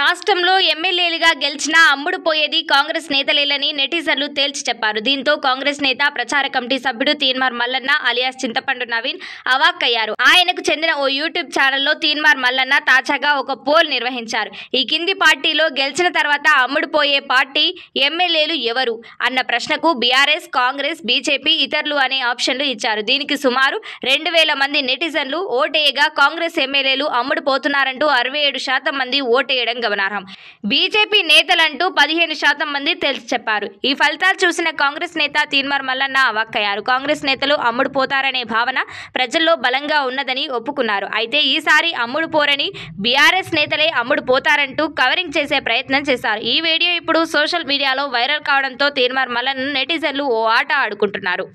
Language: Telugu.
రాష్ట్రంలో ఎమ్మెల్యేలుగా గెలిచినా అమ్ముడుపోయేది కాంగ్రెస్ నేతలేలని నెటిజన్లు తేల్చి చెప్పారు దీంతో కాంగ్రెస్ నేత ప్రచార కమిటీ సభ్యుడు తీన్మార్ మల్లన్న అలియాస్ చింతపండు నవీన్ అవాక్కయ్యారు ఆయనకు చెందిన ఓ యూట్యూబ్ ఛానల్లో తీన్మార్ మల్లన్న తాజాగా ఒక పోల్ నిర్వహించారు ఈ కింది పార్టీలో గెలిచిన తర్వాత అమ్ముడుపోయే పార్టీ ఎమ్మెల్యేలు ఎవరు అన్న ప్రశ్నకు బీఆర్ఎస్ కాంగ్రెస్ బీజేపీ ఇతరులు అనే ఆప్షన్లు ఇచ్చారు దీనికి సుమారు రెండు వేల మంది నెటిజన్లు ఓటేయగా కాంగ్రెస్ ఎమ్మెల్యేలు అమ్ముడుపోతున్నారంటూ అరవై ఏడు శాతం మంది ఓటేయడం గమనార్హం బీజేపీ నేతలంటూ పదిహేను శాతం మంది తెలిసి చెప్పారు ఈ ఫలితాలు చూసిన కాంగ్రెస్ నేత తీన్మార్ మల్లన్న అవక్కయ్యారు కాంగ్రెస్ నేతలు అమ్ముడు పోతారనే భావన ప్రజల్లో బలంగా ఉన్నదని ఒప్పుకున్నారు అయితే ఈసారి అమ్ముడు పోరని బీఆర్ఎస్ నేతలే అమ్ముడు పోతారంటూ కవరింగ్ చేసే ప్రయత్నం చేశారు ఈ వీడియో ఇప్పుడు సోషల్ మీడియాలో వైరల్ కావడంతో తీర్మార్ మల్లన్ నెటిజన్లు ఓ ఆట ఆడుకుంటున్నారు